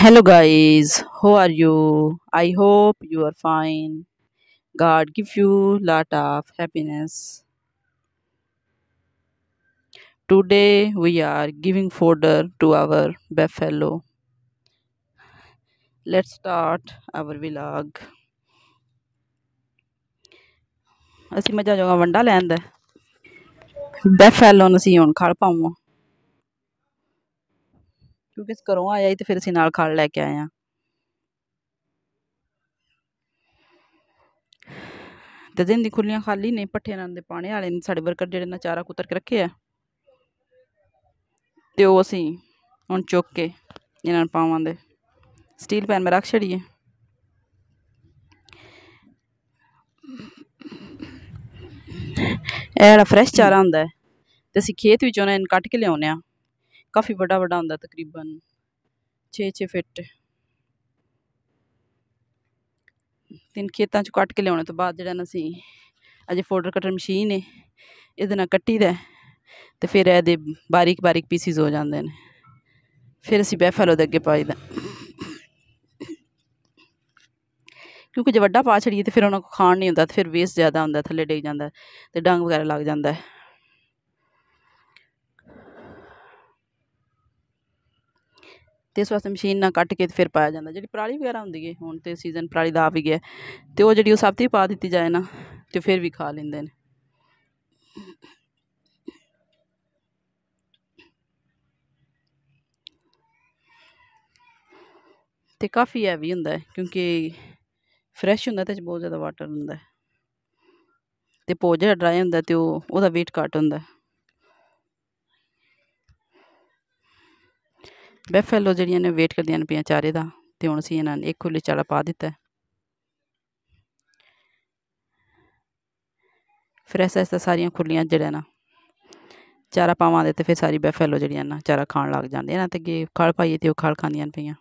Hello, guys. How are you? I hope you are fine. God give you lot of happiness. Today we are giving fodder to our buffalo. Let's start our vlog. ਅਸੀਂ ਮੱਝਾਂ ਜੋਗਾ ਵੰਡਾ ਲੈਂਦੇ ਬੈਫੈਲੋ ਨੂੰ ਅਸੀਂ ਹੁਣ ਕਿਉਂਕਿ ਅਸੀਂ ਘਰੋਂ ਆਇਆ ਹੀ ਤੇ ਫਿਰ ਅਸੀਂ ਨਾਲ ਖਾਲ ਲੈ ਕੇ ਆਏ ਤੇ ਦਿਨ ਦੀ ਖੁੱਲੀਆਂ ਖਾਲੀ ਨੇ ਪੱਠੇ ਨਾਲ ਦੇ ਪਾਣੇ ਵਾਲੇ ਨੇ ਸਾਡੇ ਵਰਕਰ ਜਿਹੜੇ ਨਾ ਚਾਰਾ ਕੁੱਤਰ ਕੇ ਰੱਖੇ ਆ ਤੇ ਉਹ ਅਸੀਂ ਹੁਣ ਚੁੱਕ ਕੇ ਇਹਨਾਂ ਨੂੰ ਪਾਵਾਂਗੇ ਸਟੀਲ ਪੈਨ ਮੇ ਰੱਖ ਛੜੀਏ ਇਹ ਜਿਹੜਾ ਫਰੈਸ਼ ਚਾਰਾ ਹੁੰਦਾ ਤੇ ਅਸੀਂ ਖੇਤ ਵਿੱਚੋਂ ਇਹਨਾਂ ਨੂੰ ਕੱਟ ਕੇ ਲਿਆਉਨੇ ਆ ਕਾਫੀ ਵੱਡਾ ਵੱਡਾ ਹੁੰਦਾ ਤਕਰੀਬਨ 6-6 ਫਿੱਟ ਤਿੰਨ ਖੇਤਾਂ ਚ ਕੱਟ ਕੇ ਲਿਆਉਣ ਤੋਂ ਬਾਅਦ ਜਿਹੜਾ ਨਾ ਅਸੀਂ ਅਜੇ ਫੋਲਡਰ ਕਟਰ ਮਸ਼ੀਨ ਹੈ ਇਹਦੇ ਨਾਲ ਕੱਟੀਦਾ ਤੇ ਫਿਰ ਇਹਦੇ ਬਾਰੀਕ ਬਾਰੀਕ ਪੀਸਿਸ ਹੋ ਜਾਂਦੇ ਨੇ ਫਿਰ ਅਸੀਂ ਬੈਫਲੋ ਦੇ ਅੱਗੇ ਪਾਈਦਾ ਕਿਉਂਕਿ ਜੇ ਵੱਡਾ ਪਾ ਛੜੀਏ ਤੇ ਫਿਰ ਉਹਨਾਂ ਕੋ ਖਾਣ ਨਹੀਂ ਹੁੰਦਾ ਤੇ ਫਿਰ ਵੇਸਟ ਜ਼ਿਆਦਾ ਹੁੰਦਾ ਥੱਲੇ ਡਿੱਗ ਜਾਂਦਾ ਤੇ ਡੰਗ ਵਗੈਰਾ ਲੱਗ ਜਾਂਦਾ ਹੈ ਅਤੇ ਇਸ ਵਾਸਤੇ ਮਸ਼ੀਨ ਨਾਲ ਕੱਟ ਕੇ ਫਿਰ ਪਾਇਆ ਜਾਂਦਾ ਜਿਹੜੀ ਪਰਾਲੀ ਵਗੈਰਾ ਹੁੰਦੀ ਹੈ ਹੁਣ ਤਾਂ ਸੀਜ਼ਨ ਪਰਾਲੀ ਦਾ ਆ ਵੀ ਗਿਆ ਅਤੇ ਉਹ ਜਿਹੜੀ ਉਹ ਸਭ 'ਤੇ ਪਾ ਦਿੱਤੀ ਜਾਏ ਨਾ ਅਤੇ ਫਿਰ ਵੀ ਖਾ ਲੈਂਦੇ ਨੇ ਤੇ ਕਾਫੀ ਹੈ ਵੀ ਹੁੰਦਾ ਕਿਉਂਕਿ ਫਰੈਸ਼ ਹੁੰਦਾ ਤੇ ਬਹੁਤ ਜ਼ਿਆਦਾ ਵਾਟਰ ਹੁੰਦਾ ਤੇ ਪੋਜਾ ਜਿਹੜਾ ਡਰਾਈ ਹੁੰਦਾ ਤੇ ਉਹ ਉਹਦਾ ਵੇਟ ਘਟ ਹੁੰਦਾ ਬੈਫੈਲੋ ਜਿਹੜੀਆਂ ਨੇ ਵੇਟ ਕਰਦੀਆਂ ਨੇ ਪਿਆ ਚਾਰੇ ਦਾ ਤੇ ਹੁਣ ਅਸੀਂ ਇਹਨਾਂ ਨੇ ਇੱਕ ਖੁੱਲੀ ਚਾਰਾ ਪਾ ਦਿੱਤਾ ਫਿਰ ਐਸਾ ਐਸਾ ਸਾਰੀਆਂ ਖੁੱਲੀਆਂ ਜਿਹੜਾ ਨਾ ਚਾਰਾ ਪਾਵਾਂ ਦੇ ਤੇ ਫਿਰ ਸਾਰੀ ਬੈਫੈਲੋ ਜਿਹੜੀਆਂ ਨਾ ਚਾਰਾ ਖਾਣ ਲੱਗ ਜਾਂਦੇ ਇਹਨਾਂ ਤੇ ਅੱਗੇ ਖਲ ਪਾਈਏ ਤੇ ਉਹ ਖਲ ਖਾਂਦੀਆਂ ਪਈਆਂ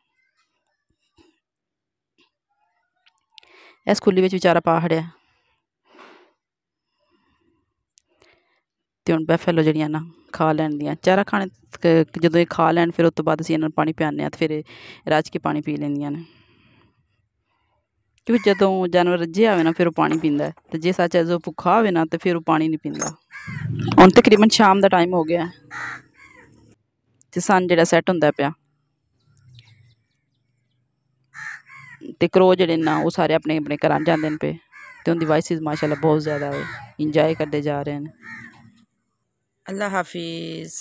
ਇਸ ਖੁੱਲੀ ਵਿੱਚ ਵਿਚਾਰਾ ਪਾ ਹੜਿਆ ਤੇ ਹੁਣ ਬੈਫੈਲੋ ਜਿਹੜੀਆਂ ਨਾ ਖਾ ਦੀਆਂ ਚਾਰਾ ਖਾਣੇ ਜਦੋਂ ਇਹ ਖਾ ਲੈਣ ਫਿਰ ਉਸ ਤੋਂ ਬਾਅਦ ਅਸੀਂ ਇਹਨਾਂ ਨੂੰ ਪਾਣੀ ਪਿਆਉਂਦੇ ਆ ਤੇ ਫਿਰ ਰਾਜ ਕੇ ਪਾਣੀ ਪੀ ਲੈਂਦੀਆਂ ਨੇ ਕਿਉਂਕਿ ਜਦੋਂ ਜਾਨਵਰ ਰੱਜਿਆ ਆਵੇ ਨਾ ਫਿਰ ਉਹ ਪਾਣੀ ਪੀਂਦਾ ਤੇ ਜੇ ਸੱਚ ਜੋ ਭੁੱਖਾ ਹੋਵੇ ਨਾ ਤੇ ਫਿਰ ਉਹ ਪਾਣੀ ਨਹੀਂ ਪੀਂਦਾ ਹੁਣ ਤਕਰੀਬਨ ਸ਼ਾਮ ਦਾ ਟਾਈਮ ਹੋ ਗਿਆ ਤੇ ਸਨ ਜਿਹੜਾ ਸੈੱਟ ਹੁੰਦਾ ਪਿਆ ਤੇ ਕਰੋ ਜਿਹੜੇ ਨਾ ਉਹ ਸਾਰੇ ਆਪਣੇ ਆਪਣੇ ਘਰਾਂ ਜਾਂਦੇ ਨੇ ਪਏ ਤੇ ਦੀ ਵਾਇਸਿਸ ਮਾਸ਼ਾਅੱਲਾ ਬਹੁਤ ਜ਼ਿਆਦਾ ਹੈ ਇੰਜੋਏ ਕਰਦੇ ਜਾ ਰਹੇ ਨੇ الله حافظ